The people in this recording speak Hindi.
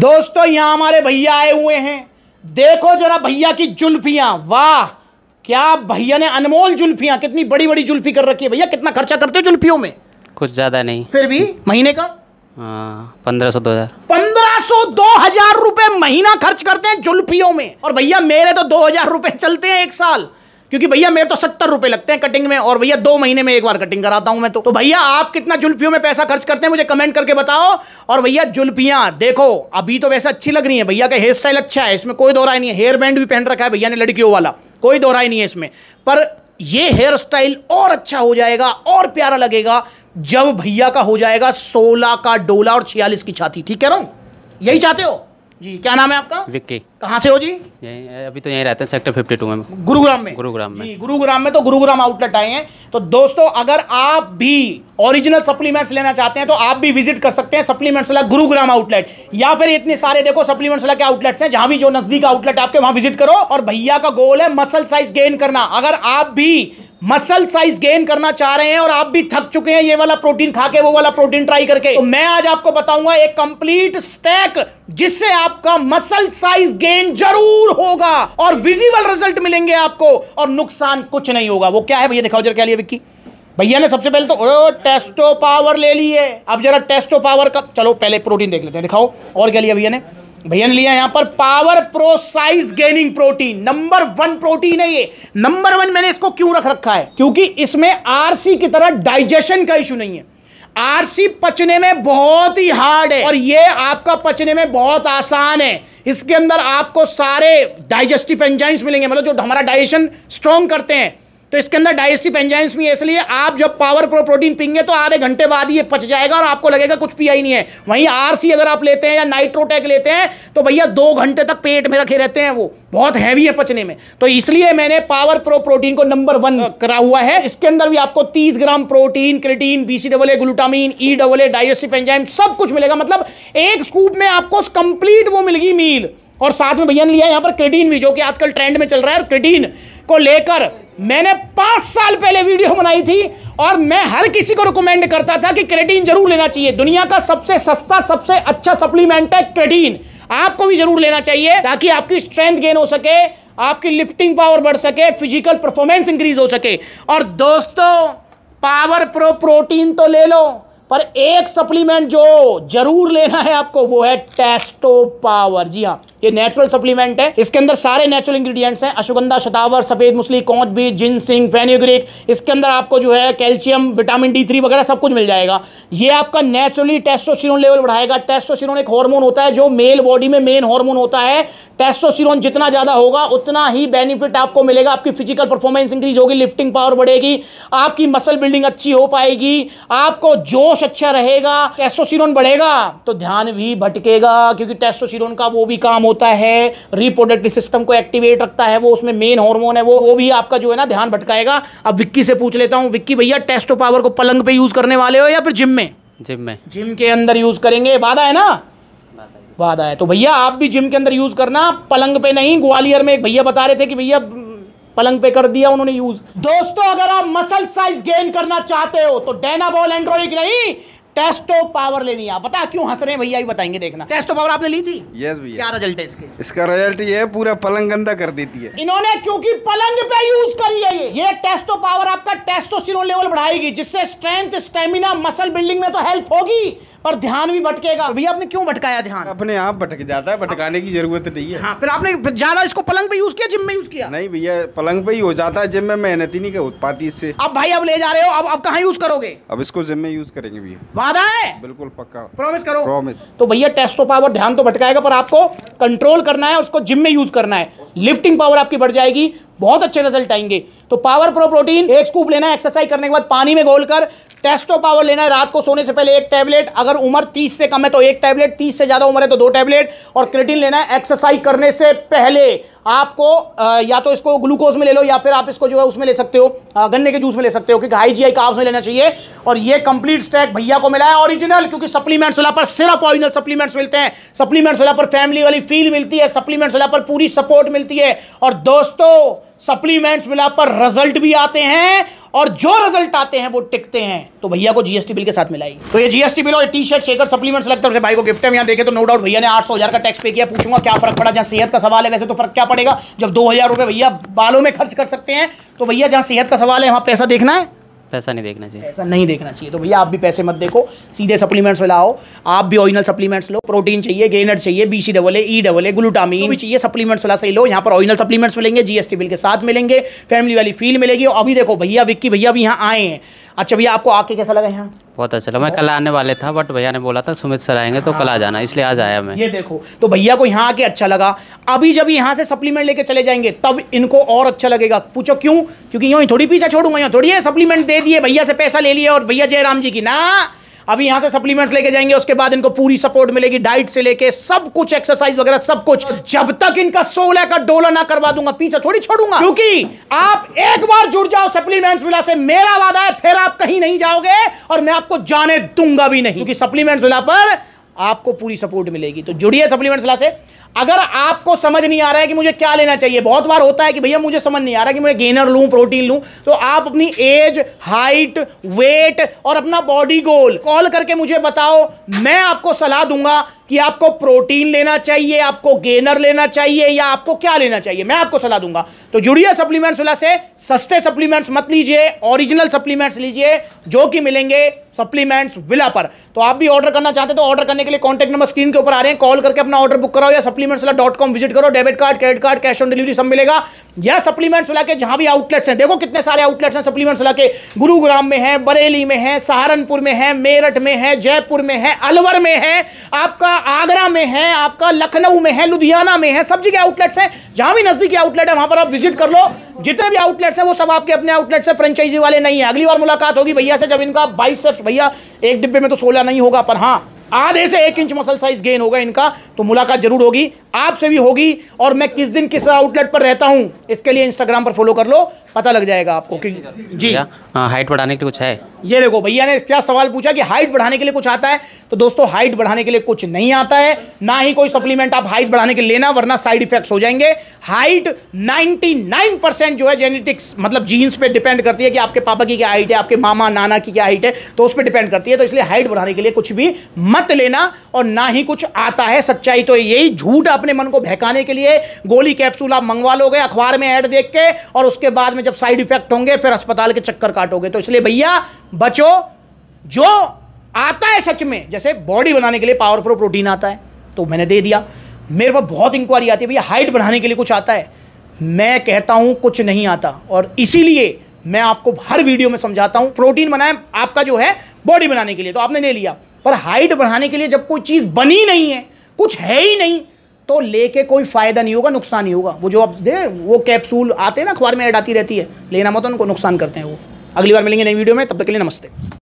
दोस्तों यहाँ हमारे भैया आए हुए हैं देखो जरा भैया की जुल्फियाँ वाह क्या भैया ने अनमोल जुल्फियाँ कितनी बड़ी बड़ी जुल्फी कर रखी है भैया कितना खर्चा करते हो जुल्फियों में कुछ ज़्यादा नहीं फिर भी महीने का हाँ, पंद्रह सौ दो हजार पंद्रह सौ दो हजार रुपए महीना खर्च करते हैं जुल्फियों में और भैया मेरे तो दो हजार रुपए चलते हैं एक साल क्योंकि भैया मेरे तो सत्तर रुपये लगते हैं कटिंग में और भैया दो महीने में एक बार कटिंग कराता हूं मैं तो, तो भैया आप कितना जुल्फियों में पैसा खर्च करते हैं मुझे कमेंट करके बताओ और भैया जुल्फियाँ देखो अभी तो वैसे अच्छी लग रही है भैया का हेयर स्टाइल अच्छा है इसमें कोई दोहराई नहीं है हेयर बैंड भी पहन रखा है भैया ने लड़कियों वाला कोई दोहराई नहीं है इसमें पर यह हेयर स्टाइल और अच्छा हो जाएगा और प्यारा लगेगा जब भैया का हो जाएगा सोलह का डोला और छियालीस की छाती ठीक कह रहा हूं यही चाहते हो जी क्या नाम है आपका विक्की कहाँ से हो जी अभी तो यहीं रहते हैं सेक्टर 52 में गुरुग्राम में गुरुग्राम में जी गुरुग्राम में तो गुरुग्राम आउटलेट आए हैं तो दोस्तों अगर आप भी ओरिजिनल सप्लीमेंट्स लेना चाहते हैं तो आप भी विजिट कर सकते हैं सप्लीमेंट्स वाला गुरुग्राम आउटलेट या फिर इतने सारे देखो सप्लीमेंट्स वाला के आउटलेट्स हैं जहाँ भी जो नजदीक आउटलेट आपके वहाँ विजिट करो और भैया का गोल है मसल साइज गेन करना अगर आप भी मसल साइज गेन करना चाह रहे हैं और आप भी थक चुके हैं ये वाला प्रोटीन खा के वो वाला प्रोटीन ट्राई करके तो मैं आज आपको बताऊंगा एक कंप्लीट स्टैक जिससे आपका मसल साइज गेन जरूर होगा और विजिबल रिजल्ट मिलेंगे आपको और नुकसान कुछ नहीं होगा वो क्या है भैया दिखाओ जरा क्या लिया विक्की भैया ने सबसे पहले तो टेस्टो पावर ले लिए अब जरा टेस्टो पावर का चलो पहले प्रोटीन देख लेते हैं दिखाओ और क्या लिया भैया ने भैया ने लिया यहां पर power pro size gaining protein number one protein है ये नंबर वन मैंने इसको क्यों रख रखा है क्योंकि इसमें आरसी की तरह डाइजेशन का इशू नहीं है आरसी पचने में बहुत ही हार्ड है और ये आपका पचने में बहुत आसान है इसके अंदर आपको सारे डाइजेस्टिव एंजाइम्स मिलेंगे मतलब जो हमारा डाइजेशन स्ट्रॉन्ग करते हैं तो इसके अंदर डाइजेस्टिव एंजाइम्स भी है इसलिए आप जब पावर प्रो प्रोटीन पीएंगे तो आधे घंटे बाद ये पच जाएगा और आपको लगेगा कुछ पिया ही नहीं है वहीं आरसी अगर आप लेते हैं या नाइट्रोटेक लेते हैं तो भैया दो घंटे तक पेट में रखे रहते हैं वो बहुत हैवी है पचने में तो इसलिए मैंने पावर प्रो प्रोटीन को नंबर वन करा हुआ है इसके अंदर भी आपको तीस gram protein creatine B C double A glutamine E double A digestive enzyme सब कुछ मिलेगा मतलब एक स्कूप में आपको कंप्लीट वो मिलेगी मील और साथ में भैया ने लिया यहाँ पर क्रिटीन भी जो कि आजकल ट्रेंड में चल रहा है और क्रिटीन को लेकर मैंने पांच साल पहले वीडियो बनाई थी और मैं हर किसी को रिकमेंड करता था कि क्रेटीन जरूर लेना चाहिए दुनिया का सबसे सस्ता सबसे अच्छा सप्लीमेंट है क्रेटीन आपको भी जरूर लेना चाहिए ताकि आपकी स्ट्रेंथ गेन हो सके आपकी लिफ्टिंग पावर बढ़ सके फिजिकल परफॉर्मेंस इंक्रीज हो सके और दोस्तों पावर प्रो प्रोटीन तो ले लो पर एक सप्लीमेंट जो जरूर लेना है आपको वो है टेस्टो पावर जी हाँ ये नेचुरल सप्लीमेंट है इसके अंदर सारे नेचुरल इंग्रेडिएंट्स हैं अश्वगंधा शतावर सफेद मुसली कौच बीज जिनसिंग फेन्यूग्रिक इसके अंदर आपको जो है कैल्शियम विटामिन डी थ्री वगैरह सब कुछ मिल जाएगा ये आपका नेचुरली टेस्टोसिरोन लेवल बढ़ाएगा टेस्टोसिरोन एक हार्मोन होता है जो मेल बॉडी में मेन हार्मोन होता है टेस्टोसिरोन जितना ज़्यादा होगा उतना ही बेनिफिट आपको मिलेगा आपकी फिजिकल परफॉर्मेंस इंक्रीज होगी लिफ्टिंग पावर बढ़ेगी आपकी मसल बिल्डिंग अच्छी हो पाएगी आपको जोश अच्छा रहेगा टेस्टोसिरोन बढ़ेगा तो ध्यान भी भटकेगा क्योंकि टेस्टोसिरोन का वो भी काम होता है रिप्रोडक्टिव सिस्टम को एक्टिवेट रखता है वो उसमें मेन हार्मोन है वो वो भी आपका जो है ना ध्यान भटकाएगा अब विक्की से पूछ लेता हूँ विक्की भैया टेस्ट पावर को पलंग पे यूज करने वाले हो या फिर जिम में जिम में जिम के अंदर यूज करेंगे वादा है ना वादा है तो भैया आप भी जिम के अंदर यूज करना पलंग पे नहीं ग्वालियर में एक भैया बता रहे थे कि भैया पलंग पे कर दिया उन्होंने यूज दोस्तों अगर आप मसल साइज गेन करना चाहते हो तो डेनाबॉल एंड्रोइक नहीं टेस्टो पावर लेनी है बता क्यों हंस रहे हैं भैया बताएंगे देखना टेस्टो पावर आपने ली थी यस भैया क्या रिजल्ट है इसके इसका रिजल्ट ये पूरा पलंग गंदा कर देती है इन्होंने क्योंकि पलंग पे यूज करी है ये ये टेस्टो पावर आपका टेस्टोस्टेरोन लेवल बढ़ाएगी जिससे स्ट्रेंथ स्टेमिना मसल बिल्डिंग में तो हेल्प होगी पर ध्यान भी भटकेगा भैया आपने क्यों भटकाया ध्यान अपने आप भटक जाता है भटकाने की जरूरत नहीं है हाँ, फिर आपने ज्यादा इसको पलंग पे यूज किया जिम में यूज किया नहीं भैया पलंग पे ही हो जाता है जिम में मेहनत ही नहीं कर पाती इससे अब भाई अब ले जा रहे हो अब अब कहाँ यूज करोगे अब इसको जिम में यूज करेंगे भैया वादा है बिल्कुल पक्का प्रॉमिस करो प्रॉमिस तो भैया टेस्टो पावर ध्यान तो भटकाएगा पर आपको कंट्रोल करना है उसको जिम में यूज करना है लिफ्टिंग पावर आपकी बढ़ जाएगी बहुत अच्छे रिजल्ट आएंगे तो पावर प्रो प्रोटीन एक स्कूप लेना है एक्सरसाइज करने के बाद पानी में घोलकर टेस्टो पावर लेना है रात को सोने से पहले एक टैबलेट अगर उम्र तीस से कम है तो एक टैबलेट तीस से ज़्यादा उम्र है तो दो टैबलेट और क्रेटिन लेना है एक्सरसाइज करने से पहले आपको या तो इसको ग्लूकोज में ले लो या फिर आप इसको जो है उसमें ले सकते हो गन्ने के जूस में ले सकते हो क्योंकि हाई जी आई में लेना चाहिए और ये कंप्लीट स्टैक भैया को मिला है ओरिजिनल क्योंकि सप्लीमेंट्स वाला पर सिर्फ ओरिजिनल सप्लीमेंट्स मिलते हैं सप्लीमेंट्स वाला पर फैमिली वाली फील मिलती है सप्लीमेंट्स वाला पर पूरी सपोर्ट मिलती है और दोस्तों सप्लीमेंट्स मिला पर रिजल्ट भी आते हैं और जो रिजल्ट आते हैं वो टिकते हैं तो भैया को जीएसटी बिल के साथ मिलाई तो ये जीएसटी बिल और टी शर्ट शेकर सप्लीमेंट्स लगता है भाई को गिफ्ट यहाँ देखे तो नो डाउट भैया ने आठ सौ हजार का टैक्स पे किया पूछूंगा क्या फर्क पड़ा जहाँ सेहत का सवाल है वैसे तो फर्क क्या पड़ेगा जब दो हजार भैया बालों में खर्च कर सकते हैं तो भैया जहाँ सेहत का सवाल है वहाँ पैसा देखना है पैसा नहीं देखना चाहिए पैसा नहीं देखना चाहिए तो भैया आप भी पैसे मत देखो सीधे सप्लीमेंट्स लाओ आप भी ऑरिजिनल सप्लीमेंट्स लो प्रोटीन चाहिए गेनर चाहिए B C double E double A glutamine भी चाहिए सप्लीमेंट्स वाला सही लो यहाँ पर ऑरिजिनल सप्लीमेंट्स मिलेंगे जीएसटी बिल के साथ मिलेंगे फैमिली वाली फील मिलेगी और अभी देखो भैया विक्की भैया भी यहाँ आए हैं अच्छा भैया आपको आके कैसा लगा यहाँ बहुत अच्छा लगा मैं कल आने वाले था बट भैया ने बोला था सुमित सर आएंगे तो कल आ जाना इसलिए आज आया मैं ये देखो तो भैया को यहाँ आके अच्छा लगा अभी जब यहाँ से सप्लीमेंट लेके चले जाएंगे तब इनको और अच्छा लगेगा पूछो क्यों क्योंकि यूँ ही थोड़ी पीछा छोड़ूंगा यहाँ थोड़ी है सप्लीमेंट दे दिए भैया से पैसा ले लिया और भैया जयराम जी की ना अभी यहां से सप्लीमेंट्स लेके जाएंगे उसके बाद इनको पूरी सपोर्ट मिलेगी डाइट से लेके सब कुछ एक्सरसाइज वगैरह सब कुछ जब तक इनका सोलह का डोला ना करवा दूंगा पीछा थोड़ी छोड़ूंगा क्योंकि आप एक बार जुड़ जाओ सप्लीमेंट्स विला से मेरा वादा है फिर आप कहीं नहीं जाओगे और मैं आपको जाने दूंगा भी नहीं क्योंकि सप्लीमेंट्स विला पर आपको पूरी सपोर्ट मिलेगी तो जुड़िए सप्लीमेंट्स विला से अगर आपको समझ नहीं आ रहा है कि मुझे क्या लेना चाहिए बहुत बार होता है कि भैया मुझे समझ नहीं आ रहा कि मैं गेनर लूं प्रोटीन लूं तो आप अपनी एज हाइट वेट और अपना बॉडी गोल कॉल करके मुझे बताओ मैं आपको सलाह दूंगा कि आपको प्रोटीन लेना चाहिए आपको गेनर लेना चाहिए या आपको क्या लेना चाहिए मैं आपको सलाह दूंगा तो जुड़िए सप्लीमेंट्स वाला से सस्ते सप्लीमेंट्स मत लीजिए ओरिजिनल सप्लीमेंट्स लीजिए जो कि मिलेंगे सप्लीमेंट्स विला पर तो आप भी ऑर्डर करना चाहते हैं तो ऑर्डर करने के लिए कॉन्टैक्ट नंबर स्क्रीन के ऊपर आ रहे हैं कॉल करके अपना ऑर्डर बुक कराओ या सप्लीमेंट्स विजिट करो debit card credit card cash on delivery सब मिलेगा या सप्लीमेंट्स वाला के जहाँ भी आउटलेट्स हैं देखो कितने सारे आउटलेट्स हैं सप्लीमेंट्स वाला के गुरुग्राम में है बरेली में है सहारनपुर में है मेरठ में है जयपुर में है अलवर में है आपका आगरा में है आपका लखनऊ में है लुधियाना में है सब जगह आउटलेट्स हैं जहाँ भी नज़दीकी आउटलेट है वहाँ पर आप विजिट कर लो जितने भी आउटलेट्स हैं वो सब आपके अपने आउटलेट से फ्रेंचाइजी वाले नहीं है अगली बार मुलाकात होगी भैया से जब इनका बाईस भैया एक डिब्बे में तो सोलह नहीं होगा पर हाँ आधे से एक इंच मसल साइज गेन होगा इनका तो मुलाकात जरूर होगी आपसे भी होगी और मैं किस दिन किस आउटलेट पर रहता हूँ इसके लिए इंस्टाग्राम पर फॉलो कर लो पता लग जाएगा आपको कि जी हाइट बढ़ाने के लिए कुछ है ये देखो भैया ने क्या सवाल पूछा कि हाइट बढ़ाने के लिए कुछ आता है तो दोस्तों हाइट बढ़ाने के लिए कुछ नहीं आता है ना ही कोई सप्लीमेंट आप हाइट बढ़ाने के लिए लेना वरना साइड इफेक्ट्स हो जाएंगे हाइट 99 परसेंट जो है जेनेटिक्स मतलब जीन्स पर डिपेंड करती है कि आपके पापा की क्या हाइट है आपके मामा नाना की क्या हाइट है तो उस पर डिपेंड करती है तो इसलिए हाइट बढ़ाने के लिए कुछ भी मत लेना और ना ही कुछ आता है सच्चाई तो यही झूठ अपने मन को बहकाने के लिए गोली कैप्सूल आप मंगवा लोगे अखबार में ऐड देख के और उसके बाद में जब साइड इफेक्ट होंगे फिर अस्पताल के चक्कर काटोगे तो इसलिए भैया बचो जो आता है सच में जैसे बॉडी बनाने के लिए पावर प्रोटीन आता है तो मैंने दे दिया मेरे पास बहुत इंक्वायरी आती है भैया हाइट बढ़ाने के लिए कुछ आता है मैं कहता हूं कुछ नहीं आता और इसीलिए मैं आपको हर वीडियो में समझाता हूं प्रोटीन बनाए आपका जो है बॉडी बनाने के लिए तो आपने ले लिया पर हाइट बढ़ाने के लिए जब कोई चीज़ बनी नहीं है कुछ है ही नहीं तो लेके कोई फ़ायदा नहीं होगा नुकसान ही होगा वो जो आप दे वो कैप्सूल आते हैं ना अखबार में ऐड आती रहती है लेना मत उनको नुकसान करते हैं वो अगली बार मिलेंगे नई वीडियो में तब तक के लिए नमस्ते